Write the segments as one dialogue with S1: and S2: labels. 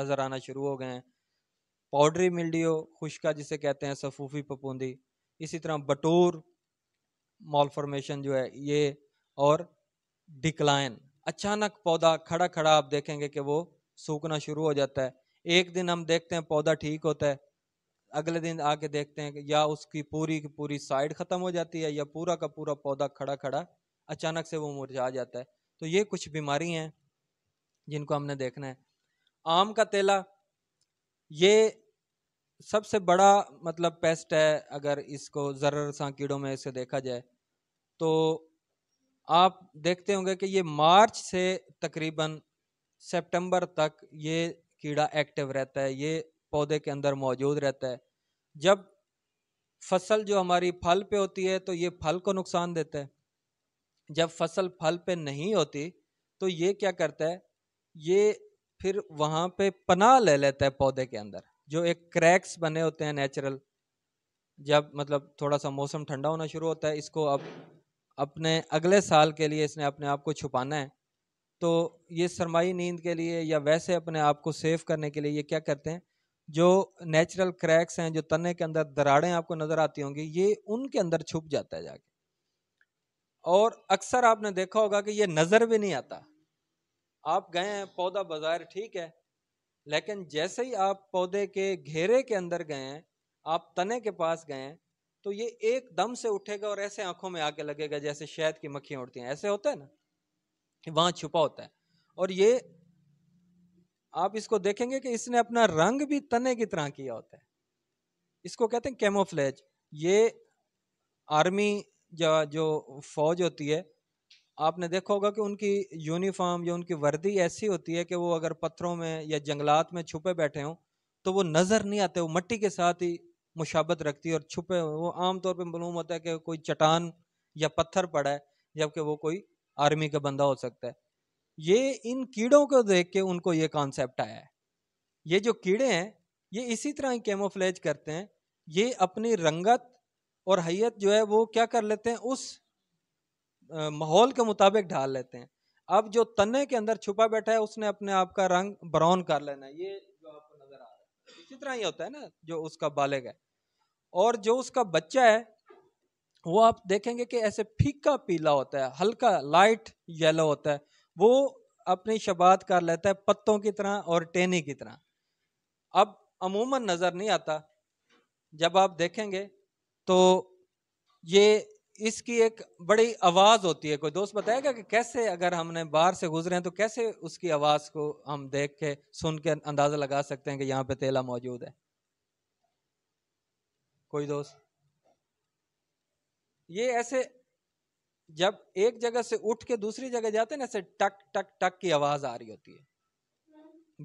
S1: नज़र आना शुरू हो गए हैं पाउडरी मिल्डियो खुशका जिसे कहते हैं सफूफी पपूंदी इसी तरह बटूर मॉल फॉर्मेशन जो है ये और डिक्लाइन अचानक पौधा खड़ा खड़ा आप देखेंगे कि वो सूखना शुरू हो जाता है एक दिन हम देखते हैं पौधा ठीक होता है अगले दिन आके देखते हैं या उसकी पूरी की पूरी साइड ख़त्म हो जाती है या पूरा का पूरा पौधा खड़ा खड़ा अचानक से वो मुरझा जाता है तो ये कुछ बीमारी हैं जिनको हमने देखना है आम का तेला ये सबसे बड़ा मतलब पेस्ट है अगर इसको ज़र्र सा कीड़ों में इसे देखा जाए तो आप देखते होंगे कि ये मार्च से तकरीबन सितंबर तक ये कीड़ा एक्टिव रहता है ये पौधे के अंदर मौजूद रहता है जब फसल जो हमारी फल पे होती है तो ये फल को नुकसान देता है जब फसल फल पे नहीं होती तो ये क्या करता है ये फिर वहाँ पे पनाह ले लेता है पौधे के अंदर जो एक क्रैक्स बने होते हैं नेचुरल जब मतलब थोड़ा सा मौसम ठंडा होना शुरू होता है इसको अब अपने अगले साल के लिए इसने अपने आप को छुपाना है तो ये सरमाई नींद के लिए या वैसे अपने आप को सेफ करने के लिए ये क्या करते हैं जो नेचुरल क्रैक्स हैं जो तने के अंदर दराड़ें आपको नज़र आती होंगी ये उनके अंदर छुप जाता है जाके और अक्सर आपने देखा होगा कि ये नज़र भी नहीं आता आप गए हैं पौधा बाजार ठीक है लेकिन जैसे ही आप पौधे के घेरे के अंदर गए हैं आप तने के पास गए हैं तो ये एकदम से उठेगा और ऐसे आंखों में आके लगेगा जैसे शहद की मक्खियां उड़ती हैं ऐसे होता है ना वहां छुपा होता है और ये आप इसको देखेंगे कि इसने अपना रंग भी तने की तरह किया होता है इसको कहते हैं कैमोफ्लेज ये आर्मी जो फौज होती है आपने देखा होगा कि उनकी यूनिफॉर्म या उनकी वर्दी ऐसी होती है कि वो अगर पत्थरों में या जंगलात में छुपे बैठे हों तो वो नज़र नहीं आते वो मट्टी के साथ ही मुशाबत रखती है और छुपे वो आम तौर पे मालूम होता है कि कोई चट्टान या पत्थर पड़ा है जबकि वो कोई आर्मी का बंदा हो सकता है ये इन कीड़ों को देख के उनको ये कॉन्सेप्ट आया है ये जो कीड़े हैं ये इसी तरह ही कैमोफ्लेज करते हैं ये अपनी रंगत और हयत जो है वो क्या कर लेते हैं उस माहौल के मुताबिक ढाल लेते हैं अब जो तने के अंदर छुपा बैठा है उसने अपने आप का रंग ब्राउन कर लेना है ये जो आपको नजर आ रहा है इसी तरह ही होता है ना जो उसका बालग है और जो उसका बच्चा है वो आप देखेंगे कि ऐसे फीका पीला होता है हल्का लाइट येलो होता है वो अपनी शबात कर लेता है पत्तों की तरह और टेनी की तरह अब अमूमन नज़र नहीं आता जब आप देखेंगे तो ये इसकी एक बड़ी आवाज़ होती है कोई दोस्त बताएगा कि कैसे अगर हमने बाहर से गुजरे हैं तो कैसे उसकी आवाज़ को हम देख के सुन के अंदाज़ा लगा सकते हैं कि यहाँ पे तेला मौजूद है कोई दोस्त ये ऐसे जब एक जगह से उठ के दूसरी जगह जाते हैं ना ऐसे टक टक टक की आवाज़ आ रही होती है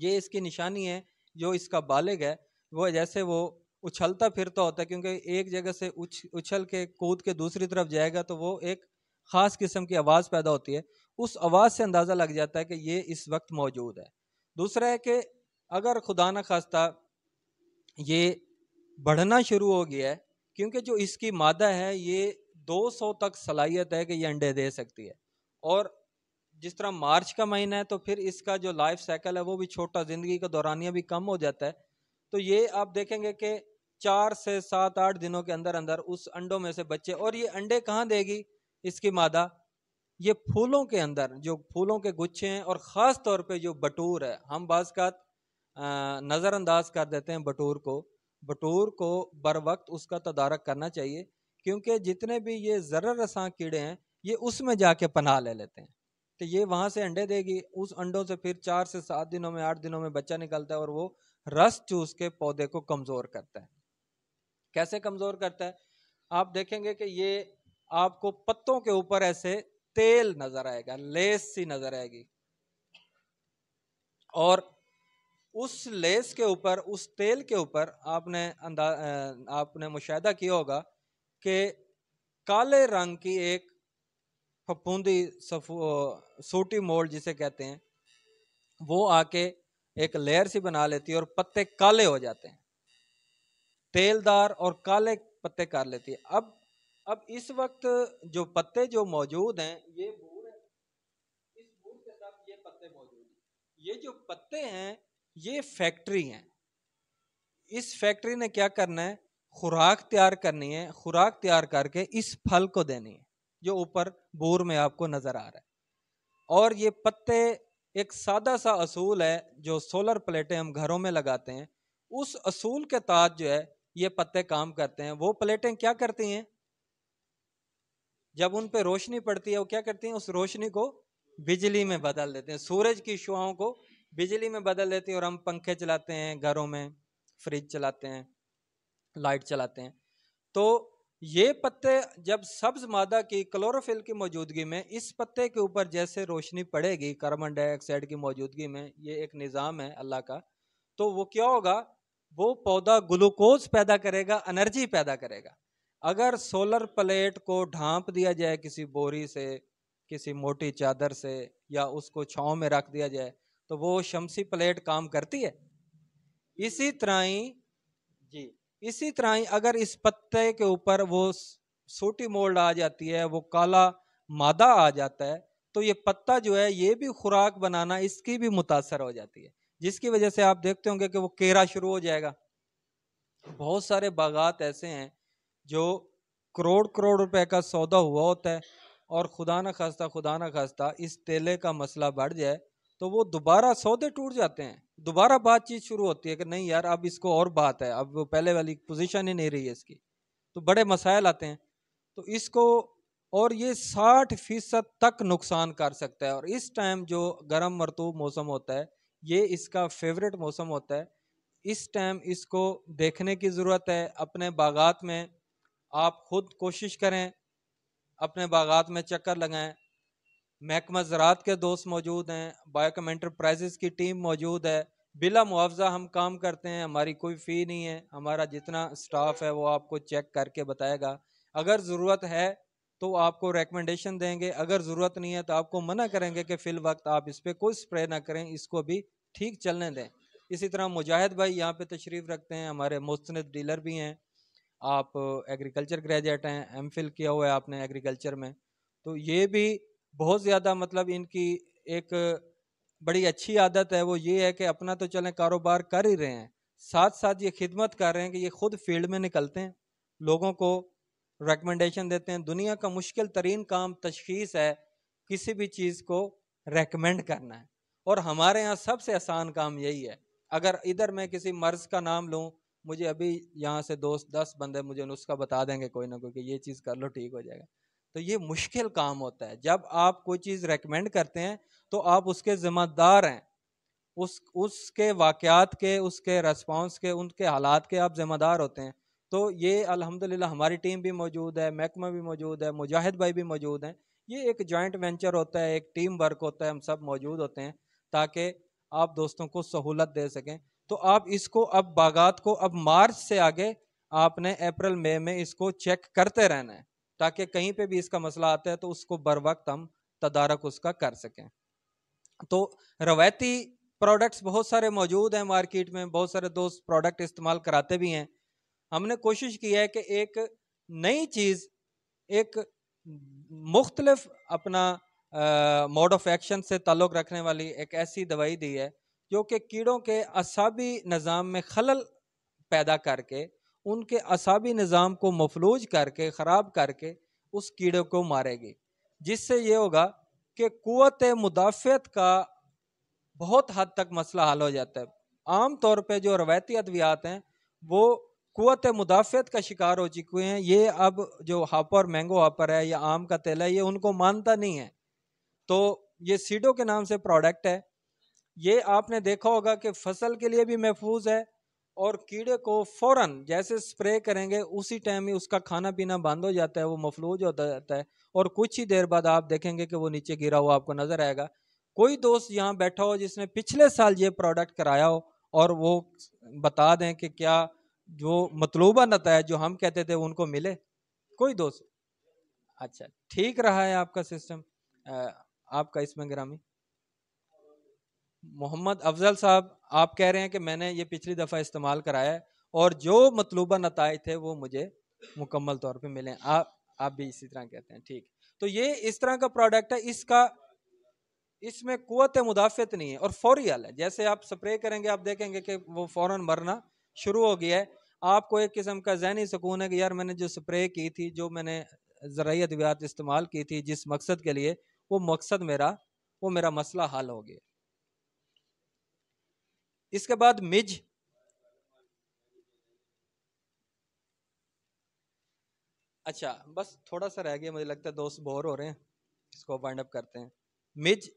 S1: ये इसकी निशानी है जो इसका बालिग है वो जैसे वो उछलता फिरता तो होता है क्योंकि एक जगह से उछ उछल के कूद के दूसरी तरफ जाएगा तो वो एक ख़ास किस्म की आवाज़ पैदा होती है उस आवाज़ से अंदाज़ा लग जाता है कि ये इस वक्त मौजूद है दूसरा है कि अगर खुदा न खास्ता ये बढ़ना शुरू हो गया है क्योंकि जो इसकी मादा है ये 200 तक सलाहियत है कि ये अंडे दे सकती है और जिस तरह मार्च का महीना है तो फिर इसका जो लाइफ साइकिल है वो भी छोटा ज़िंदगी का दौरानिया भी कम हो जाता है तो ये आप देखेंगे कि चार से सात आठ दिनों के अंदर अंदर उस अंडों में से बच्चे और ये अंडे कहाँ देगी इसकी मादा ये फूलों के अंदर जो फूलों के गुच्छे हैं और ख़ास तौर पे जो बटूर है हम बाज़ का नज़रअंदाज कर देते हैं बटूर को बटूर को बर वक्त उसका तदारक करना चाहिए क्योंकि जितने भी ये ज़र रसा कीड़े हैं ये उसमें जाके पनाह ले लेते हैं तो ये वहाँ से अंडे देगी उस अंडों से फिर चार से सात दिनों में आठ दिनों में बच्चा निकलता है और वो रस चूस के पौधे को कमज़ोर करता है कैसे कमज़ोर करता है आप देखेंगे कि ये आपको पत्तों के ऊपर ऐसे तेल नजर आएगा लेस सी नजर आएगी और उस लेस के ऊपर उस तेल के ऊपर आपने अंदा आपने मुशाहिदा किया होगा कि काले रंग की एक फपूंदी सूटी मोल जिसे कहते हैं वो आके एक लेयर सी बना लेती है और पत्ते काले हो जाते हैं तेलदार और काले पत्ते काट लेती है अब अब इस वक्त जो पत्ते जो मौजूद हैं ये भूर है इस भूर के साथ ये पत्ते मौजूद हैं ये जो पत्ते हैं ये फैक्ट्री हैं इस फैक्ट्री ने क्या करना है खुराक तैयार करनी है खुराक तैयार करके इस फल को देनी है जो ऊपर बूर में आपको नज़र आ रहा है और ये पत्ते एक सादा सा असूल है जो सोलर प्लेटें हम घरों में लगाते हैं उस असूल के तहत जो है ये पत्ते काम करते हैं वो प्लेटें क्या करती हैं जब उन पर रोशनी पड़ती है वो क्या करती हैं उस रोशनी को बिजली में बदल देते हैं सूरज की शुआओं को बिजली में बदल देती है और हम पंखे चलाते हैं घरों में फ्रिज चलाते हैं लाइट चलाते हैं तो ये पत्ते जब सब्ज मादा की क्लोरोफिल की मौजूदगी में इस पत्ते के ऊपर जैसे रोशनी पड़ेगी कार्बन डाइऑक्साइड की मौजूदगी में ये एक निज़ाम है अल्लाह का तो वो क्या होगा वो पौधा ग्लूकोज पैदा करेगा एनर्जी पैदा करेगा अगर सोलर प्लेट को ढांप दिया जाए किसी बोरी से किसी मोटी चादर से या उसको छाँव में रख दिया जाए तो वो शमसी प्लेट काम करती है इसी तरह ही जी इसी तरह ही अगर इस पत्ते के ऊपर वो सूटी मोल्ड आ जाती है वो काला मादा आ जाता है तो ये पत्ता जो है ये भी खुराक बनाना इसकी भी मुतासर हो जाती है जिसकी वजह से आप देखते होंगे कि वो केरा शुरू हो जाएगा बहुत सारे बागात ऐसे हैं जो करोड़ करोड़ रुपए का सौदा हुआ होता है और खुदा न खास्ता खुदा न खास्ता इस तेले का मसला बढ़ जाए तो वो दोबारा सौदे टूट जाते हैं दोबारा बातचीत शुरू होती है कि नहीं यार अब इसको और बात है अब वो पहले वाली पोजीशन ही नहीं रही है इसकी तो बड़े मसाइल आते हैं तो इसको और ये साठ फीसद तक नुकसान कर सकता है और इस टाइम जो गर्म मरतूब मौसम होता है ये इसका फेवरेट मौसम होता है इस टाइम इसको देखने की ज़रूरत है अपने बागात में आप खुद कोशिश करें अपने बागात में चक्कर लगाएं महकमा ज़रात के दोस्त मौजूद हैं बायोकम एंटरप्राइजेस की टीम मौजूद है बिला मुआवजा हम काम करते हैं हमारी कोई फ़ी नहीं है हमारा जितना स्टाफ है वो आपको चेक करके बताएगा अगर ज़रूरत है तो आपको रेकमेंडेशन देंगे अगर ज़रूरत नहीं है तो आपको मना करेंगे कि फ़िल वक्त आप इस पर कोई स्प्रे ना करें इसको भी ठीक चलने दें इसी तरह मुजाहिद भाई यहाँ पे तशरीफ़ रखते हैं हमारे मुस्ंद डीलर भी हैं आप एग्रीकल्चर ग्रेजुएट हैं एम फिल किया हुआ है आपने एग्रीकल्चर में तो ये भी बहुत ज़्यादा मतलब इनकी एक बड़ी अच्छी आदत है वो ये है कि अपना तो चलें कारोबार कर ही रहे हैं साथ साथ ये खिदमत कर रहे हैं कि ये खुद फील्ड में निकलते हैं लोगों को रेकमेंडेशन देते हैं दुनिया का मुश्किल तरीन काम तशखीस है किसी भी चीज़ को रेकमेंड करना है और हमारे यहाँ सबसे आसान काम यही है अगर इधर मैं किसी मर्ज का नाम लूँ मुझे अभी यहाँ से दोस्त दस बंदे मुझे उसका बता देंगे कोई ना कोई कि ये चीज़ कर लो ठीक हो जाएगा तो ये मुश्किल काम होता है जब आप कोई चीज़ रेकमेंड करते हैं तो आप उसके ज़िम्मेदार हैं उस उसके वाक़ात के उसके रेस्पॉन्स के उनके हालात के आप ज़िम्मेदार होते हैं तो ये अल्हम्दुलिल्लाह हमारी टीम भी मौजूद है महकमा भी मौजूद है मुजाहिद भाई भी मौजूद हैं ये एक जॉइंट वेंचर होता है एक टीम वर्क होता है हम सब मौजूद होते हैं ताकि आप दोस्तों को सहूलत दे सकें तो आप इसको अब बागात को अब मार्च से आगे आपने अप्रैल मई में इसको चेक करते रहना है ताकि कहीं पे भी इसका मसला आता है तो उसको बर वक्त हम तदारक उसका कर सकें तो रवायती प्रोडक्ट्स बहुत सारे मौजूद हैं मार्केट में बहुत सारे दोस्त प्रोडक्ट इस्तेमाल कराते भी हैं हमने कोशिश की है कि एक नई चीज़ एक मुख्तलफ अपना मोड ऑफ एक्शन से ताल्लुक़ रखने वाली एक ऐसी दवाई दी है जो कि कीड़ों के असाबी निज़ाम में खलल पैदा करके उनके असाबी निज़ाम को मफलूज करके ख़राब करके उस कीड़े को मारेगी जिससे ये होगा कि कुत मुदाफ़त का बहुत हद तक मसला हल हो जाता है आम तौर पर जो रवायती अद्वियात हैं वो कुत मुदाफ़त का शिकार हो चुके हैं ये अब जो हापर मैंगो हापर है या आम का तेल है ये उनको मानता नहीं है तो ये सीडो के नाम से प्रोडक्ट है ये आपने देखा होगा कि फसल के लिए भी महफूज है और कीड़े को फौरन जैसे स्प्रे करेंगे उसी टाइम ही उसका खाना पीना बंद हो जाता है वो मफलूज हो जाता है और कुछ ही देर बाद आप देखेंगे कि वो नीचे गिरा हुआ आपको नज़र आएगा कोई दोस्त यहाँ बैठा हो जिसने पिछले साल ये प्रोडक्ट कराया हो और वो बता दें कि क्या जो मतलूबा नतज जो हम कहते थे उनको मिले कोई दोस्त अच्छा ठीक रहा है आपका सिस्टम आपका इसमें ग्रामी मोहम्मद अफजल साहब आप कह रहे हैं कि मैंने ये पिछली दफ़ा इस्तेमाल कराया है और जो मतलूबा नतज थे वो मुझे मुकम्मल तौर पे मिले आप आप भी इसी तरह कहते हैं ठीक तो ये इस तरह का प्रोडक्ट है इसका इसमें कुत मुदाफ़त नहीं है और फौरी हल है जैसे आप स्प्रे करेंगे आप देखेंगे कि वो फ़ौर मरना शुरू हो गया है आपको एक किस्म का जहनी सुकून है कि यार मैंने जो स्प्रे की थी जो मैंने जरा अद्वियात इस्तेमाल की थी जिस मकसद के लिए वो मकसद मेरा वो मेरा मसला हल हो गया इसके बाद मिज अच्छा बस थोड़ा सा रह गया मुझे लगता है दोस्त बोर हो रहे हैं इसको वाइंड अप करते हैं मिज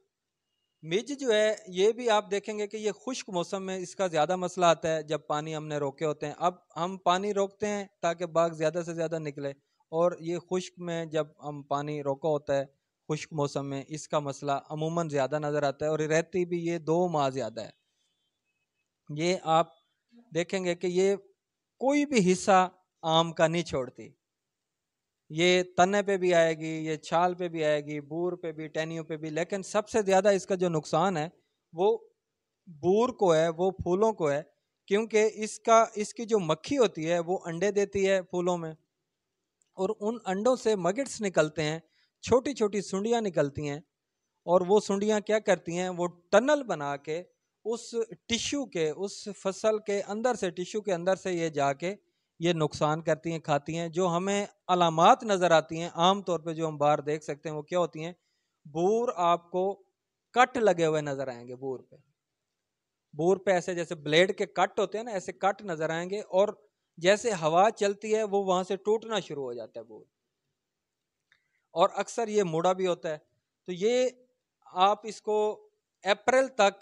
S1: मिज जो है ये भी आप देखेंगे कि ये खुश्क मौसम में इसका ज़्यादा मसला आता है जब पानी हमने रोके होते हैं अब हम पानी रोकते हैं ताकि बाग ज़्यादा से ज़्यादा निकले और ये खुश्क में जब हम पानी रोका होता है खुश्क मौसम में इसका मसला अमूमन ज़्यादा नज़र आता है और रहती भी ये दो माह ज़्यादा है ये आप देखेंगे कि ये कोई भी हिस्सा आम का नहीं छोड़ती ये तने पे भी आएगी ये छाल पे भी आएगी बूर पे भी टहनियों पे भी लेकिन सबसे ज़्यादा इसका जो नुकसान है वो बूर को है वो फूलों को है क्योंकि इसका इसकी जो मक्खी होती है वो अंडे देती है फूलों में और उन अंडों से मगिट्स निकलते हैं छोटी छोटी सुंडियाँ निकलती हैं और वो सुंडियाँ क्या करती हैं वो टनल बना के उस टिश्यू के उस फसल के अंदर से टिश्यू के अंदर से ये जाके ये नुकसान करती हैं खाती हैं जो हमें अलामत नज़र आती हैं आम तौर पे जो हम बाहर देख सकते हैं वो क्या होती हैं बूर आपको कट लगे हुए नज़र आएंगे बूर पे बूर पे ऐसे जैसे ब्लेड के कट होते हैं ना ऐसे कट नज़र आएंगे और जैसे हवा चलती है वो वहाँ से टूटना शुरू हो जाता है बूर और अक्सर ये मुड़ा भी होता है तो ये आप इसको अप्रैल तक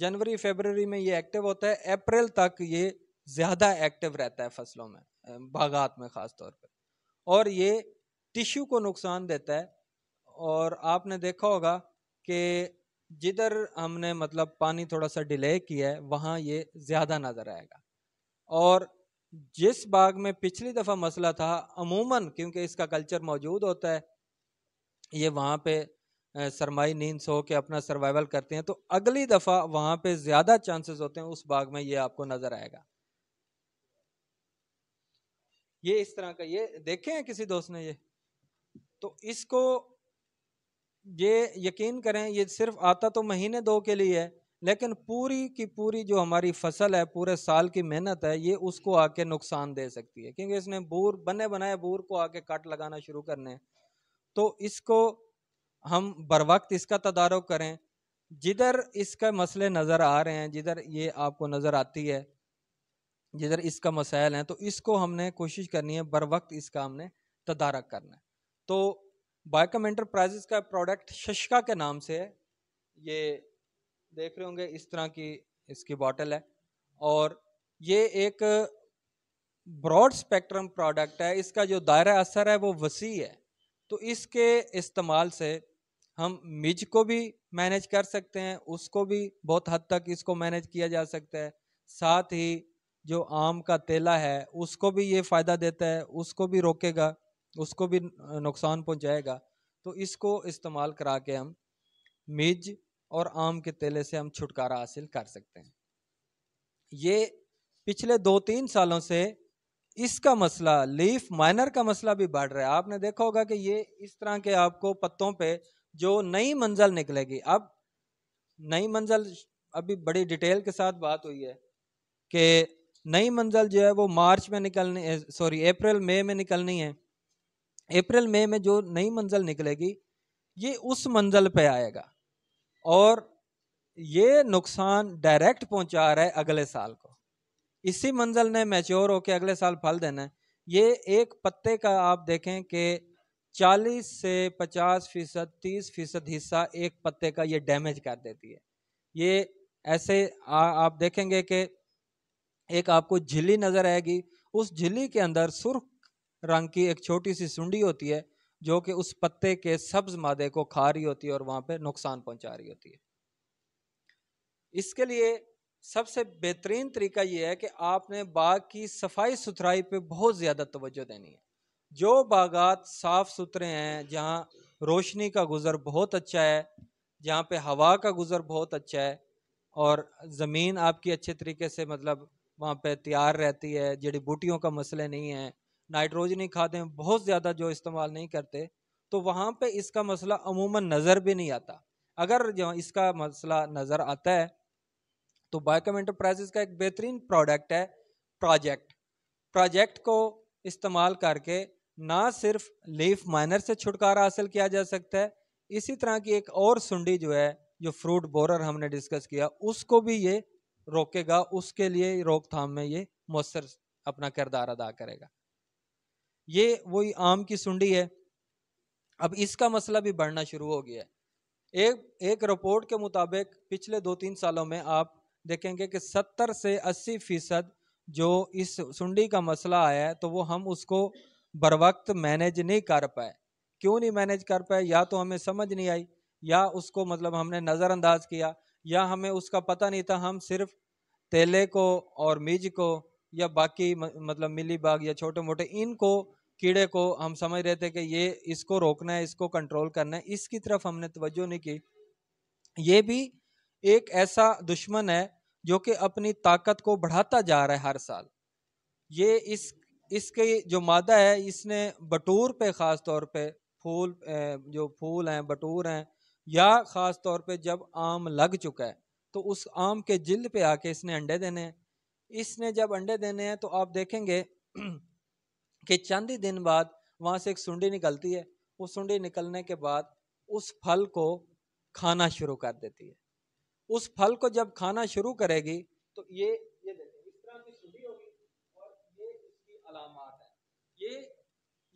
S1: जनवरी फेबररी में ये एक्टिव होता है अप्रैल तक ये ज़्यादा एक्टिव रहता है फसलों में बागात में ख़ास तौर पर और ये टिश्यू को नुकसान देता है और आपने देखा होगा कि जिधर हमने मतलब पानी थोड़ा सा डिले किया है वहाँ ये ज़्यादा नज़र आएगा और जिस बाग में पिछली दफ़ा मसला था अमूमन क्योंकि इसका कल्चर मौजूद होता है ये वहाँ पे सरमाई नींद सो के अपना सर्वाइवल करते हैं तो अगली दफ़ा वहाँ पे ज़्यादा चांसेस होते हैं उस बाग में ये आपको नज़र आएगा ये इस तरह का ये देखे हैं किसी दोस्त ने ये तो इसको ये यकीन करें ये सिर्फ आता तो महीने दो के लिए है लेकिन पूरी की पूरी जो हमारी फसल है पूरे साल की मेहनत है ये उसको आके नुकसान दे सकती है क्योंकि इसने बूर बने बनाए बूर को आके कट लगाना शुरू करने तो इसको हम बर वक्त इसका तदारक करें जिधर इसका मसले नज़र आ रहे हैं जिधर ये आपको नज़र आती है जिधर इसका मसाइल है तो इसको हमने कोशिश करनी है बर वक्त इसका हमने तदारक करना है तो बायकम एंटरप्राइजेस का प्रोडक्ट शशका के नाम से है ये देख रहे होंगे इस तरह की इसकी बॉटल है और ये एक ब्रॉड स्पेक्ट्रम प्रोडक्ट है इसका जो दायरा असर है वो वसी है तो इसके इस्तेमाल से हम मिज को भी मैनेज कर सकते हैं उसको भी बहुत हद तक इसको मैनेज किया जा सकता है साथ ही जो आम का तेला है उसको भी ये फ़ायदा देता है उसको भी रोकेगा उसको भी नुकसान पहुंचाएगा तो इसको इस्तेमाल करा के हम मिज और आम के तेले से हम छुटकारा हासिल कर सकते हैं ये पिछले दो तीन सालों से इसका मसला लीफ माइनर का मसला भी बढ़ रहा है आपने देखा होगा कि ये इस तरह के आपको पत्तों पे जो नई मंजिल निकलेगी अब नई मंजिल अभी बड़ी डिटेल के साथ बात हुई है कि नई मंजिल जो है वो मार्च में निकलनी सॉरी अप्रैल मई में निकलनी है अप्रैल मई में जो नई मंजिल निकलेगी ये उस मंजिल पे आएगा और ये नुकसान डायरेक्ट पहुंचा रहा है अगले साल को इसी मंजिल ने मैच्योर होकर अगले साल फल देना है ये एक पत्ते का आप देखें कि 40 से 50 फीसद तीस फीसद हिस्सा एक पत्ते का ये डैमेज कर देती है ये ऐसे आ, आप देखेंगे कि एक आपको झिल्ली नज़र आएगी उस झिल्ली के अंदर सुर्ख रंग की एक छोटी सी सुंडी होती है जो कि उस पत्ते के सब्ज मादे को खा रही होती है और वहाँ पे नुकसान पहुँचा रही होती है इसके लिए सबसे बेहतरीन तरीका यह है कि आपने बाग की सफाई सुथराई पे बहुत ज़्यादा तवज्जो देनी है जो बागात साफ़ सुथरे हैं जहाँ रोशनी का गुज़र बहुत अच्छा है जहाँ पे हवा का गुज़र बहुत अच्छा है और ज़मीन आपकी अच्छे तरीके से मतलब वहाँ पे तैयार रहती है जड़ी बूटियों का मसले नहीं है नाइट्रोजनी खादें बहुत ज़्यादा जो इस्तेमाल नहीं करते तो वहाँ पे इसका मसला अमूमन नज़र भी नहीं आता अगर जो इसका मसला नज़र आता है तो बायकम इंटरप्राइजेस का एक बेहतरीन प्रोडक्ट है प्रोजेक्ट प्रोजेक्ट को इस्तेमाल करके ना सिर्फ लीफ माइनर से छुटकारा हासिल किया जा सकता है इसी तरह की एक और सुंडी जो है जो फ्रूट बोरर हमने डिस्कस किया उसको भी ये रोकेगा उसके लिए रोकथाम में ये मौसर अपना किरदार अदा करेगा ये वही आम की सुंडी है अब इसका मसला भी बढ़ना शुरू हो गया है एक एक रिपोर्ट के मुताबिक पिछले दो तीन सालों में आप देखेंगे कि 70 से 80 फीसद जो इस सुंडी का मसला आया है तो वो हम उसको बर वक्त मैनेज नहीं कर पाए क्यों नहीं मैनेज कर पाए या तो हमें समझ नहीं आई या उसको मतलब हमने नज़रअंदाज किया या हमें उसका पता नहीं था हम सिर्फ तेले को और मिज को या बाकी मतलब मिली बाग या छोटे मोटे इनको कीड़े को हम समझ रहे थे कि ये इसको रोकना है इसको कंट्रोल करना है इसकी तरफ हमने तवज्जो नहीं की ये भी एक ऐसा दुश्मन है जो कि अपनी ताकत को बढ़ाता जा रहा है हर साल ये इस इसके जो मादा है इसने बटूर पे ख़ास तौर पे फूल जो फूल हैं बटूर हैं या ख़ास तौर पे जब आम लग चुका है तो उस आम के जिल्द पे आके इसने अंडे देने हैं इसने जब अंडे देने हैं तो आप देखेंगे कि चंद ही दिन बाद वहाँ से एक सुंडी निकलती है वो सुंडी निकलने के बाद उस फल को खाना शुरू कर देती है उस फल को जब खाना शुरू करेगी तो ये ये इस तरह की सुंडी होगी और ये इसकी अलामत है ये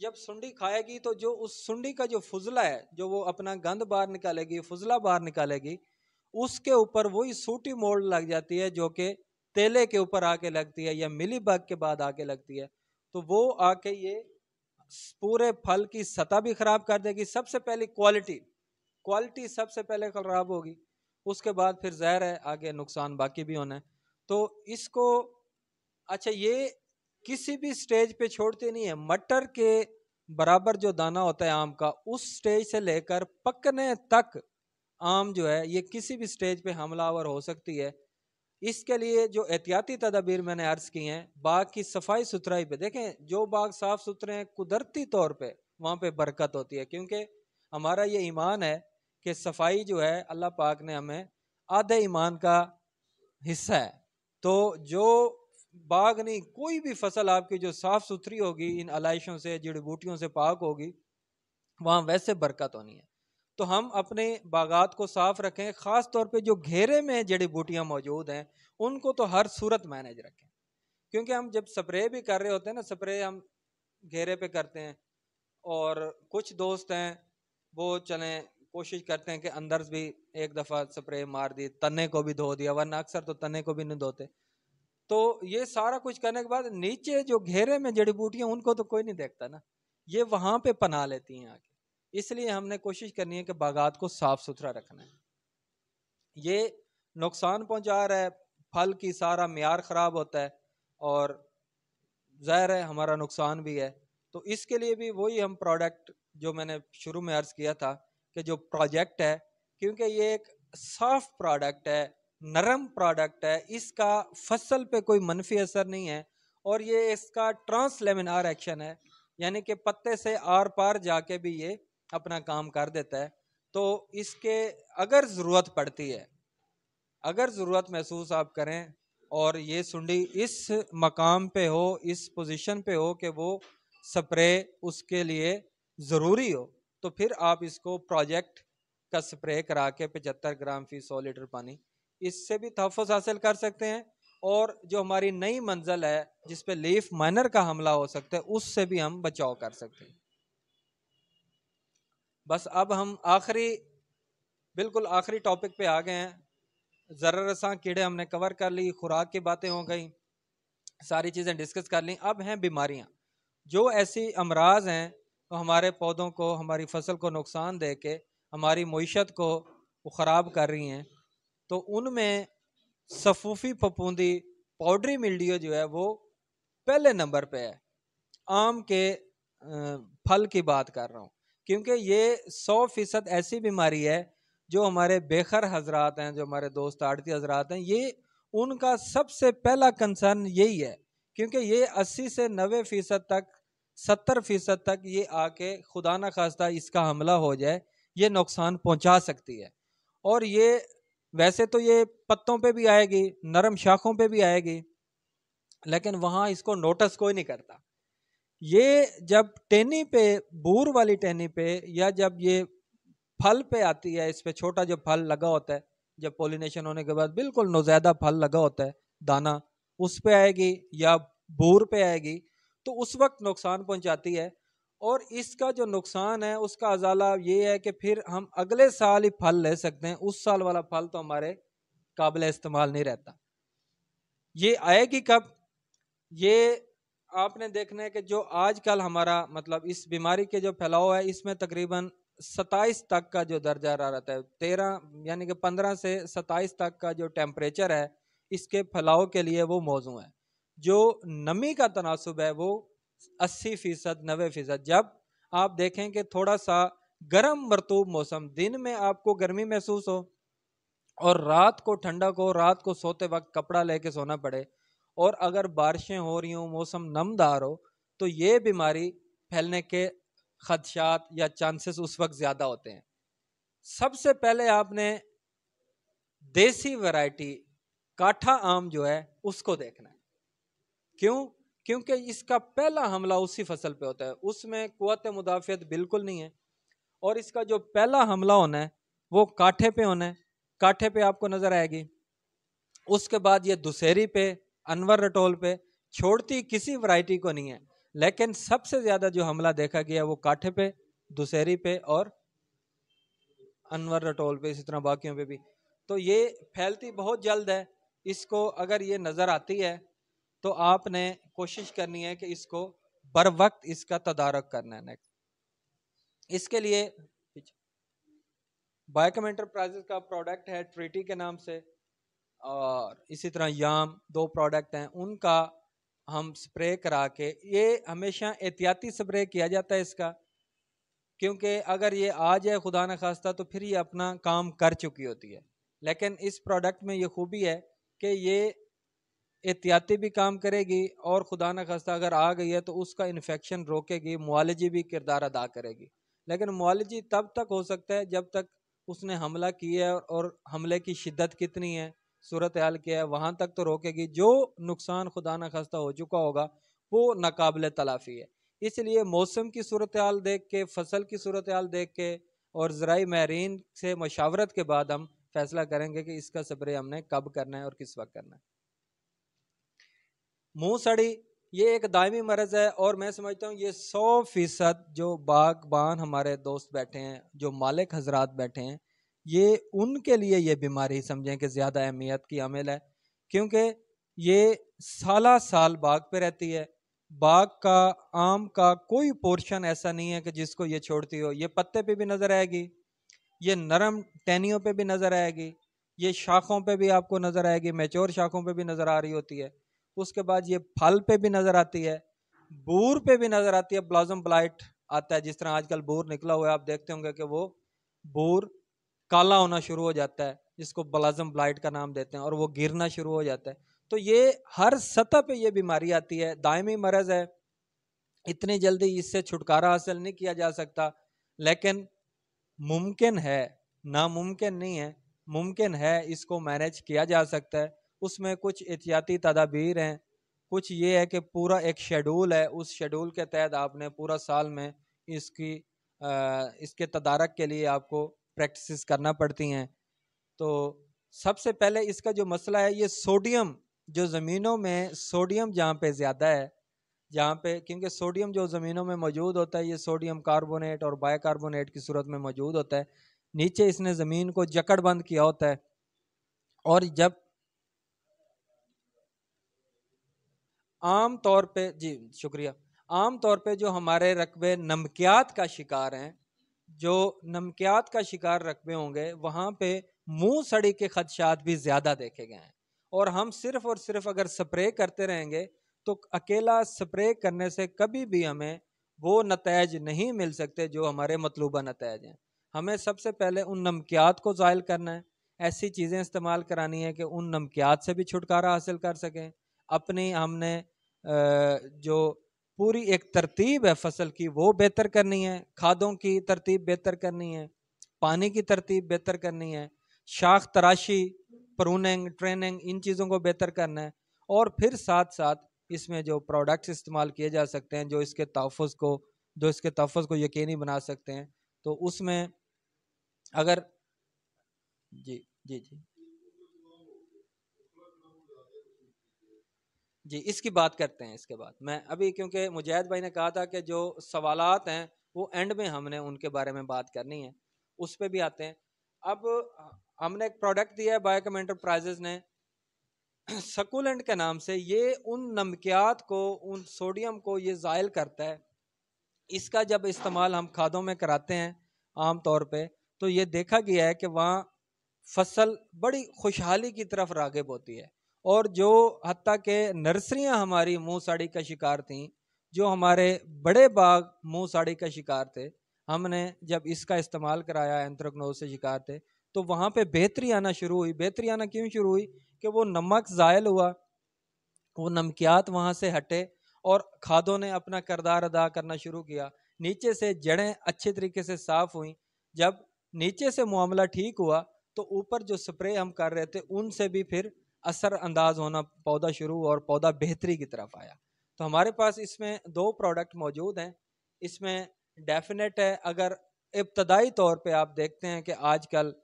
S1: जब सुंडी खाएगी तो जो उस सुंडी का जो फुजला है जो वो अपना गंद बाहर निकालेगी फुजला बाहर निकालेगी उसके ऊपर वही सूटी मोड़ लग जाती है जो कि तेले के ऊपर आके लगती है या मिली बग के बाद आके लगती है तो वो आके ये पूरे फल की सतह भी खराब कर देगी सबसे पहले क्वालिटी क्वालिटी सबसे पहले खराब होगी उसके बाद फिर जहर है आगे नुकसान बाकी भी होना है तो इसको अच्छा ये किसी भी स्टेज पे छोड़ते नहीं है मटर के बराबर जो दाना होता है आम का उस स्टेज से लेकर पकने तक आम जो है ये किसी भी स्टेज पे हमलावर हो सकती है इसके लिए जो एहतियाती तदाबीर मैंने अर्ज की हैं बाग की सफाई सुथराई पे देखें जो बाग साफ सुथरे हैं कुदरती तौर पे वहाँ पे बरकत होती है क्योंकि हमारा ये ईमान है कि सफाई जो है अल्लाह पाक ने हमें आधे ईमान का हिस्सा है तो जो बाग नहीं कोई भी फसल आपकी जो साफ़ सुथरी होगी इन आलाइशों से जड़ी बूटियों से पाक होगी वहाँ वैसे बरकत होनी है तो हम अपने बागात को साफ रखें ख़ास तौर पे जो घेरे में जड़ी बूटियाँ मौजूद हैं उनको तो हर सूरत मैनेज रखें क्योंकि हम जब स्प्रे भी कर रहे होते हैं ना स्प्रे हम घेरे पे करते हैं और कुछ दोस्त हैं वो चलें कोशिश करते हैं कि अंदर भी एक दफ़ा स्प्रे मार दी तने को भी धो दिया वरना अक्सर तो तने को भी नहीं धोते तो ये सारा कुछ करने के बाद नीचे जो घेरे में जड़ी बूटियाँ उनको तो कोई नहीं देखता ना ये वहाँ पे पना लेती हैं आगे इसलिए हमने कोशिश करनी है कि बागात को साफ सुथरा रखना है ये नुकसान पहुंचा रहा है फल की सारा मैार ख़राब होता है और ज़ाहिर है हमारा नुकसान भी है तो इसके लिए भी वही हम प्रोडक्ट जो मैंने शुरू में अर्ज़ किया था कि जो प्रोजेक्ट है क्योंकि ये एक साफ प्रोडक्ट है नरम प्रोडक्ट है इसका फसल पे कोई मनफी असर नहीं है और ये इसका ट्रांसलेमिनार एक्शन है यानी कि पत्ते से आर पार जाके भी ये अपना काम कर देता है तो इसके अगर ज़रूरत पड़ती है अगर ज़रूरत महसूस आप करें और ये सुंडी इस मकाम पे हो इस पोजीशन पे हो कि वो स्प्रे उसके लिए ज़रूरी हो तो फिर आप इसको प्रोजेक्ट का स्प्रे करा के पचहत्तर ग्राम फी सौ लीटर पानी इससे भी तहफ़ हासिल कर सकते हैं और जो हमारी नई मंजिल है जिस पे लीफ माइनर का हमला हो सकता है उससे भी हम बचाव कर सकते हैं बस अब हम आखिरी बिल्कुल आखिरी टॉपिक पे आ गए हैं ज़र्र रसा कीड़े हमने कवर कर ली खुराक की बातें हो गई सारी चीज़ें डिस्कस कर ली अब हैं बीमारियां जो ऐसी अमराज हैं तो हमारे पौधों को हमारी फसल को नुकसान दे के हमारी मीशत को वो ख़राब कर रही हैं तो उनमें सफूफी फपूंदी पाउडरी मिल्डियो जो है वो पहले नंबर पे है आम के फल की बात कर रहा हूँ क्योंकि ये सौ फीसद ऐसी बीमारी है जो हमारे बेखर हजरात हैं जो हमारे दोस्त आड़ती हजरात हैं ये उनका सबसे पहला कंसर्न यही है क्योंकि ये 80 से 90 फीसद तक 70 फीसद तक ये आके खुदा न खास्ता इसका हमला हो जाए ये नुकसान पहुंचा सकती है और ये वैसे तो ये पत्तों पे भी आएगी नरम शाखों पे भी आएगी लेकिन वहाँ इसको नोटिस कोई नहीं करता ये जब टहनी पे बूर वाली टहनी पे या जब ये फल पे आती है इस पे छोटा जो फल लगा होता है जब पोलिनेशन होने के बाद बिल्कुल नौजैदा फल लगा होता है दाना उस पे आएगी या बूर पे आएगी तो उस वक्त नुकसान पहुंचाती है और इसका जो नुकसान है उसका अजाला ये है कि फिर हम अगले साल ही फल ले सकते हैं उस साल वाला फल तो हमारे काबिल इस्तेमाल नहीं रहता ये आएगी कब ये आपने देखना है कि जो आजकल हमारा मतलब इस बीमारी के जो फैलाव है इसमें तकरीबन सताइस तक का जो दर्जा रहा रहता है तेरह यानी कि पंद्रह से सताइस तक का जो टेम्परेचर है इसके फैलाव के लिए वो मौजू है जो नमी का तनासब है वो अस्सी फ़ीसद नबे फ़ीसद जब आप देखें कि थोड़ा सा गर्म मरतूब मौसम दिन में आपको गर्मी महसूस हो और रात को ठंडक हो रात को सोते वक्त कपड़ा लेके सोना पड़े और अगर बारिशें हो रही हों मौसम नमदार हो तो ये बीमारी फैलने के खदशात या चांसेस उस वक्त ज़्यादा होते हैं सबसे पहले आपने देसी वैरायटी काठा आम जो है उसको देखना है क्यों क्योंकि इसका पहला हमला उसी फसल पे होता है उसमें कुत मुदाफियत बिल्कुल नहीं है और इसका जो पहला हमला होना है वो काठे पे होना है काठे पे आपको नज़र आएगी उसके बाद ये दुशहरी पे अनवर रटोल पे छोड़ती किसी वैरायटी को नहीं है लेकिन सबसे ज़्यादा जो हमला देखा गया वो काठे पे दुशहरी पे और अनवर रटोल पे इसी तरह बाकियों पे भी तो ये फैलती बहुत जल्द है इसको अगर ये नज़र आती है तो आपने कोशिश करनी है कि इसको बर वक्त इसका तदारक करना है नेक्स्ट इसके लिए बायोकम एंटरप्राइजेस का प्रोडक्ट है ट्रीटी के नाम से और इसी तरह याम दो प्रोडक्ट हैं उनका हम स्प्रे करा के ये हमेशा एहतियाती स्प्रे किया जाता है इसका क्योंकि अगर ये आ जाए खुदा न खास्ता तो फिर ये अपना काम कर चुकी होती है लेकिन इस प्रोडक्ट में ये खूबी है कि ये एहतियाती भी काम करेगी और खुदा न खास्ता अगर आ गई है तो उसका इन्फेक्शन रोकेगी मुआलजी भी किरदार अदा करेगी लेकिन मुआलजी तब तक हो सकता है जब तक उसने हमला किया है और हमले की शिद्दत कितनी है सूरत हाल क्या है वहाँ तक तो रोकेगी जो नुकसान खुदा न खस्ता हो चुका होगा वो नाकबिल तलाफ़ी है इसलिए मौसम की सूरत हाल देख के फसल की सूरत हाल देख के और ज़राई माहरीन से मशावरत के बाद हम फैसला करेंगे कि इसका स्प्रे हमने कब करना है और किस वक्त करना है मुँह सड़ी ये एक दायमी मर्ज़ है और मैं समझता हूँ ये सौ फीसद जो बागबान हमारे दोस्त बैठे हैं जो मालिक हजरात बैठे हैं ये उनके लिए ये बीमारी समझें कि ज़्यादा अहमियत की अमिल है क्योंकि ये साल साल बाग पे रहती है बाग का आम का कोई पोर्शन ऐसा नहीं है कि जिसको ये छोड़ती हो ये पत्ते पे भी नज़र आएगी ये नरम टहनियों पे भी नज़र आएगी ये शाखों पे भी आपको नज़र आएगी मेचोर शाखों पे भी नज़र आ रही होती है उसके बाद ये फल पे भी नज़र आती है बूर पे भी नज़र आती है ब्लाजम ब्लाइट आता है जिस तरह आजकल बूर निकला हुआ है आप देखते होंगे कि वो बूर काला होना शुरू हो जाता है जिसको बलाजम ब्लाइट का नाम देते हैं और वो गिरना शुरू हो जाता है तो ये हर सतह पे ये बीमारी आती है दायमी मरज़ है इतनी जल्दी इससे छुटकारा हासिल नहीं किया जा सकता लेकिन मुमकिन है नामुमकिन नहीं है मुमकिन है इसको मैनेज किया जा सकता है उसमें कुछ एहतियाती तदाबीर हैं कुछ ये है कि पूरा एक शेड्यूल है उस शेड्यूल के तहत आपने पूरा साल में इसकी आ, इसके तदारक के लिए आपको प्रैक्टिस करना पड़ती हैं तो सबसे पहले इसका जो मसला है ये सोडियम जो ज़मीनों में सोडियम जहाँ पे ज़्यादा है जहाँ पे क्योंकि सोडियम जो ज़मीनों में मौजूद होता है ये सोडियम कार्बोनेट और बायकार्बोनेट की सूरत में मौजूद होता है नीचे इसने ज़मीन को जकड़बंद किया होता है और जब आम तौर पे जी शुक्रिया आम तौर पे जो हमारे रकबे नमकियात का शिकार हैं जो नमकियात का शिकार रकबे होंगे वहाँ पे मुंह सड़ी के खदशात भी ज़्यादा देखे गए हैं और हम सिर्फ और सिर्फ अगर स्प्रे करते रहेंगे तो अकेला स्प्रे करने से कभी भी हमें वो नतज नहीं मिल सकते जो हमारे मतलूबा नतज हैं हमें सबसे पहले उन नमकियात को ज़ायल करना है ऐसी चीज़ें इस्तेमाल करानी है कि उन नमकियात से भी छुटकारा हासिल कर सकें अपनी हमने जो पूरी एक तरतीब है फसल की वो बेहतर करनी है खादों की तरतीब बेहतर करनी है पानी की तरतीब बेहतर करनी है शाख तराशी प्रूनिंग ट्रेनिंग इन चीज़ों को बेहतर करना है और फिर साथ साथ इसमें जो प्रोडक्ट्स इस्तेमाल किए जा सकते हैं जो इसके तहफ़ को जो इसके तहफ़ को यकीनी बना सकते हैं तो उसमें अगर जी जी जी जी इसकी बात करते हैं इसके बाद मैं अभी क्योंकि मुजाहिद भाई ने कहा था कि जो सवालत हैं वो एंड में हमने उनके बारे में बात करनी है उस पर भी आते हैं अब हमने एक प्रोडक्ट दिया है बायोकम एंटरप्राइजेज ने सकूलेंट के नाम से ये उन नमकियात को उन सोडियम को ये ज़ायल करता है इसका जब इस्तेमाल हम खादों में कराते हैं आम तौर पे तो ये देखा गया है कि वहाँ फसल बड़ी खुशहाली की तरफ रागब होती है और जो हती के नर्सरियाँ हमारी मुँह साड़ी का शिकार थीं जो हमारे बड़े बाग मुँह साड़ी का शिकार थे हमने जब इसका इस्तेमाल कराया एंथ्रकनोज से शिकार थे तो वहाँ पे बेहतरी आना शुरू हुई बेहतरी आना क्यों शुरू हुई कि वो नमक ज़ायल हुआ वो नमकियात वहाँ से हटे और खादों ने अपना करदार अदा करना शुरू किया नीचे से जड़ें अच्छे तरीके से साफ़ हुई जब नीचे से मामला ठीक हुआ तो ऊपर जो स्प्रे हम कर रहे थे उनसे भी फिर असर अंदाज होना पौधा शुरू और पौधा बेहतरी की तरफ आया तो हमारे पास इसमें दो प्रोडक्ट मौजूद हैं इसमें डेफिनेट है अगर इब्तदाई तौर पे आप देखते हैं कि आजकल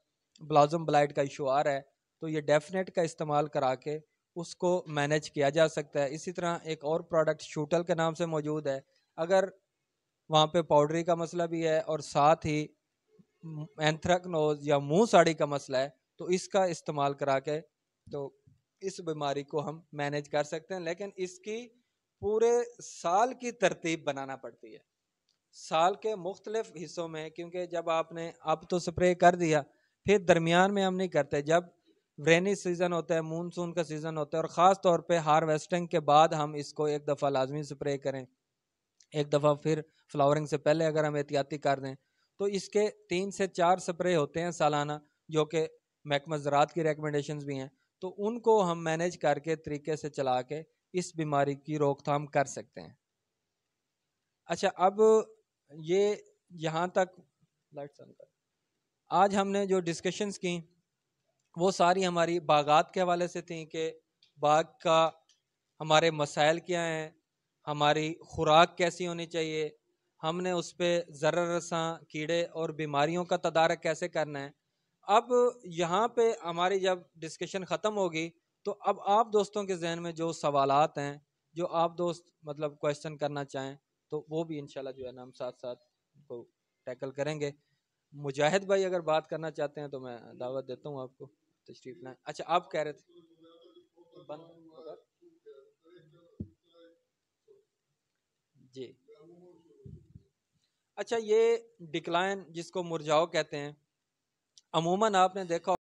S1: ब्लाजम ब्लाइट का इशू आ रहा है तो ये डेफिनेट का इस्तेमाल करा के उसको मैनेज किया जा सकता है इसी तरह एक और प्रोडक्ट शूटल के नाम से मौजूद है अगर वहाँ पे पाउडरी का मसला भी है और साथ ही एंथ्रकनोज या मुंह साड़ी का मसला है तो इसका इस्तेमाल करा के तो इस बीमारी को हम मैनेज कर सकते हैं लेकिन इसकी पूरे साल की तरतीब बनाना पड़ती है साल के मुख्तलिफ हिस्सों में क्योंकि जब आपने अब तो स्प्रे कर दिया फिर दरमियान में हम नहीं करते जब रेनी सीज़न होता है मानसून का सीज़न होता है और ख़ास तौर पे हार्वेस्टिंग के बाद हम इसको एक दफ़ा लाजमी स्प्रे करें एक दफ़ा फिर फ्लावरिंग से पहले अगर हम एहतियाती कर दें तो इसके तीन से चार स्प्रे होते हैं सालाना जो कि महकमा ज़रात की रिकमेंडेशन भी हैं तो उनको हम मैनेज करके तरीके से चला के इस बीमारी की रोकथाम कर सकते हैं अच्छा अब ये यहाँ तक लाइट्स ऑन कर आज हमने जो डिस्कशंस की वो सारी हमारी बागात के हवाले से थी कि बाग का हमारे मसाइल क्या हैं हमारी खुराक कैसी होनी चाहिए हमने उस पर ज़र्र रसा कीड़े और बीमारियों का तदारक कैसे करना है अब यहाँ पे हमारी जब डिस्कशन ख़त्म होगी तो अब आप दोस्तों के जहन में जो सवालत हैं जो आप दोस्त मतलब क्वेश्चन करना चाहें तो वो भी इनशाला जो है ना हम साथ साथ को टैकल करेंगे मुजाहिद भाई अगर बात करना चाहते हैं तो मैं दावत देता हूँ आपको तशरीफ लाएँ अच्छा आप कह रहे थे बंद जी अच्छा ये डिक्लाइन जिसको मुरझाओ कहते हैं अमूमन आपने देखा